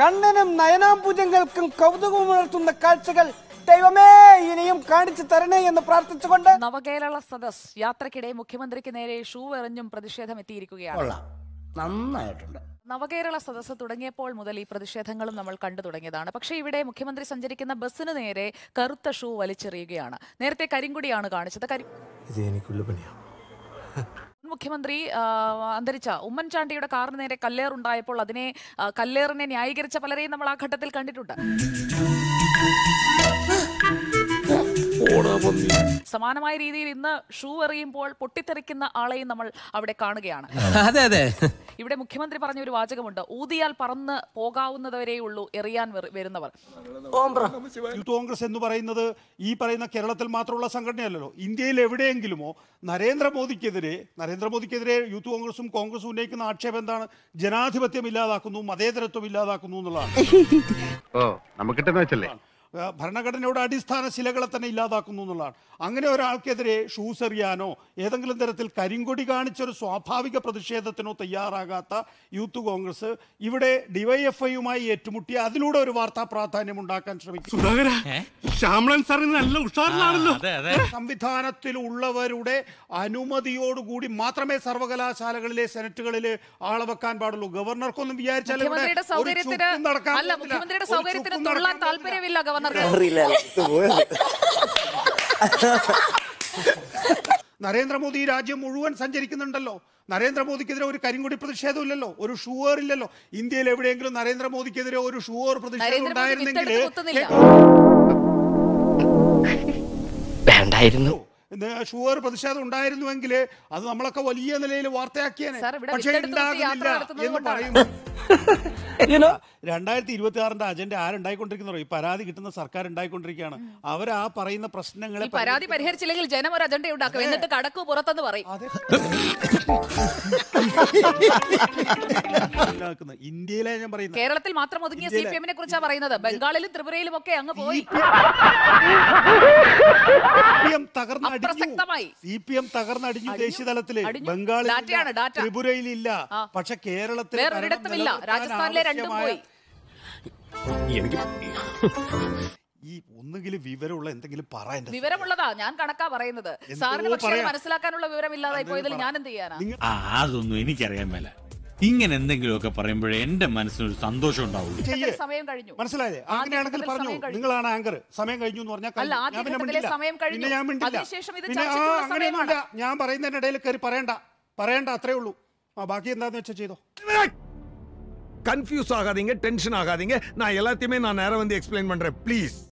കണ്ണനും നയനാംബുജങ്ങൾക്കും കൗതുകമുണർത്തുന്ന കാഴ്ചകൾ ദൈവമേ ഇനിയും കാണിച്ചു തരണേ എന്ന് പ്രാർത്ഥിച്ചുകൊണ്ട് നവകേരള സദസ് യാത്രക്കിടെ മുഖ്യമന്ത്രിക്ക് നേരെ ഷൂ എറിഞ്ഞും പ്രതിഷേധം എത്തിയിരിക്കുകയാണ് നന്നായിട്ടുണ്ട് നവകേരള സദസ് തുടങ്ങിയപ്പോൾ മുതൽ ഈ പ്രതിഷേധങ്ങളും നമ്മൾ കണ്ടു തുടങ്ങിയതാണ് പക്ഷേ ഇവിടെ മുഖ്യമന്ത്രി സഞ്ചരിക്കുന്ന ബസ്സിന് നേരെ കറുത്ത ഷൂ വലിച്ചെറിയുകയാണ് നേരത്തെ കരിങ്കുടിയാണ് കാണിച്ചത് കരി ഇത് എനിക്കുള്ള പണിയാണ് മുഖ്യമന്ത്രി അന്തരിച്ച ഉമ്മൻചാണ്ടിയുടെ കാറിന് നേരെ കല്ലേറുണ്ടായപ്പോൾ അതിനെ കല്ലേറിനെ ന്യായീകരിച്ച പലരെയും നമ്മൾ ആ ഘട്ടത്തിൽ കണ്ടിട്ടുണ്ട് സമാനമായ രീതിയിൽ ഇന്ന് ഷൂ എറിയുമ്പോൾ പൊട്ടിത്തെറിക്കുന്ന ആളെയും നമ്മൾ അവിടെ കാണുകയാണ് അതെ അതെ ഇവിടെ മുഖ്യമന്ത്രി പറഞ്ഞ ഒരു വാചകമുണ്ട് ഊതിയാൽ പറന്ന് പോകാവുന്നതുവരെ ഉള്ളൂ എറിയാൻ വരുന്നവർ യൂത്ത് കോൺഗ്രസ് എന്ന് പറയുന്നത് ഈ പറയുന്ന കേരളത്തിൽ മാത്രമുള്ള സംഘടനയല്ലല്ലോ ഇന്ത്യയിൽ എവിടെയെങ്കിലുമോ നരേന്ദ്രമോദിക്കെതിരെ നരേന്ദ്രമോദിക്കെതിരെ യൂത്ത് കോൺഗ്രസും കോൺഗ്രസും ഉന്നയിക്കുന്ന ആക്ഷേപം എന്താണ് ജനാധിപത്യം ഇല്ലാതാക്കുന്നു മതേതരത്വം ഇല്ലാതാക്കുന്നു എന്നുള്ളതാണ് ഓ നമുക്ക് ഭരണഘടനയുടെ അടിസ്ഥാന ശിലകളെ തന്നെ ഇല്ലാതാക്കുന്നു എന്നുള്ളതാണ് അങ്ങനെ ഒരാൾക്കെതിരെ ഷൂസ് എറിയാനോ ഏതെങ്കിലും തരത്തിൽ കരിങ്കൊടി കാണിച്ചൊരു സ്വാഭാവിക പ്രതിഷേധത്തിനോ തയ്യാറാകാത്ത യൂത്ത് കോൺഗ്രസ് ഇവിടെ ഡിവൈഎഫ്ഐയുമായി ഏറ്റുമുട്ടി അതിലൂടെ ഒരു വാർത്താ പ്രാധാന്യം ഉണ്ടാക്കാൻ ശ്രമിക്കും സംവിധാനത്തിലുള്ളവരുടെ അനുമതിയോടുകൂടി മാത്രമേ സർവകലാശാലകളിലെ സെനറ്റുകളിൽ ആളെ വെക്കാൻ പാടുള്ളൂ ഗവർണർക്കൊന്നും വിചാരിച്ചാൽ താല്പര്യമില്ല ഗവർണർ അറിയില്ല നരേന്ദ്രമോദി ഈ രാജ്യം മുഴുവൻ സഞ്ചരിക്കുന്നുണ്ടല്ലോ നരേന്ദ്രമോദിക്കെതിരെ ഒരു കരിങ്കൊടി പ്രതിഷേധമില്ലല്ലോ ഒരു ഷുവർ ഇല്ലല്ലോ ഇന്ത്യയിൽ എവിടെയെങ്കിലും നരേന്ദ്രമോദിക്കെതിരെ ഒരു ഷുവർ പ്രതിഷേധം ഉണ്ടായിരുന്നെങ്കിൽ വേണ്ടായിരുന്നു ഷുഗർ പ്രതിഷേധം ഉണ്ടായിരുന്നുവെങ്കിൽ അത് നമ്മളൊക്കെ വലിയ നിലയിൽ വാർത്തയാക്കിയേനെ പക്ഷേ ഉണ്ടാകുന്നില്ല എന്ന് പറയുമ്പോൾ രണ്ടായിരത്തി ഇരുപത്തി ആറിന്റെ അജണ്ട ആരുണ്ടായിക്കൊണ്ടിരിക്കുന്നോ ഈ പരാതി കിട്ടുന്ന സർക്കാർ ഉണ്ടായിക്കൊണ്ടിരിക്കുകയാണ് അവർ ആ പറയുന്ന പ്രശ്നങ്ങളെ പരാതി പരിഹരിച്ചില്ലെങ്കിൽ ജനം ഒരു അജണ്ട ഉണ്ടാക്കും എന്നിട്ട് കടക്കു പുറത്തെന്ന് പറയും ഉണ്ടാക്കുന്നത് ഇന്ത്യയിലെ ഞാൻ പറയുന്നത് കേരളത്തിൽ മാത്രം ഒതുങ്ങിയ സി പി എമ്മിനെ കുറിച്ചാണ് പറയുന്നത് ബംഗാളിലും ത്രിപുരയിലും ഒക്കെ അങ്ങ് പോയി സി പി എം തകർന്നടിഞ്ഞു ദേശീയ തലത്തില് ബംഗാളിൽ ത്രിപുരയിൽ ഇല്ല പക്ഷെ കേരളത്തിൽ വേറൊരിടത്തുമില്ല രാജസ്ഥാനിലെ രണ്ടും പോയി ഈ ഒന്നുകിൽ വിവരമുള്ള എന്തെങ്കിലും പറയാൻ വിവരമുള്ളതാ ഞാൻ കണക്കാ പറയുന്നത് സാറിന് പക്ഷേ മനസ്സിലാക്കാനുള്ള വിവരം ഇല്ലാതായി പോയതിൽ ഞാൻ എന്ത് ചെയ്യാനാ അതൊന്നും എനിക്കറിയാൻ മേല ഇങ്ങനെ എന്തെങ്കിലുമൊക്കെ പറയുമ്പോഴേ എന്റെ മനസ്സിനൊരു സന്തോഷം ഉണ്ടാവുള്ളൂ സമയം കഴിഞ്ഞു ടെൻഷൻ അങ്ങനെയാണെങ്കിൽ പറഞ്ഞു എല്ലാത്തിയുമേ ആങ്കർ സമയം കഴിഞ്ഞു എന്ന് പണ്ടേ ഞാൻ പറയുന്നതിന്റെ ഇടയിൽ പറയണ്ട ഉള്ളൂ ആ ബാക്കി എന്താന്ന്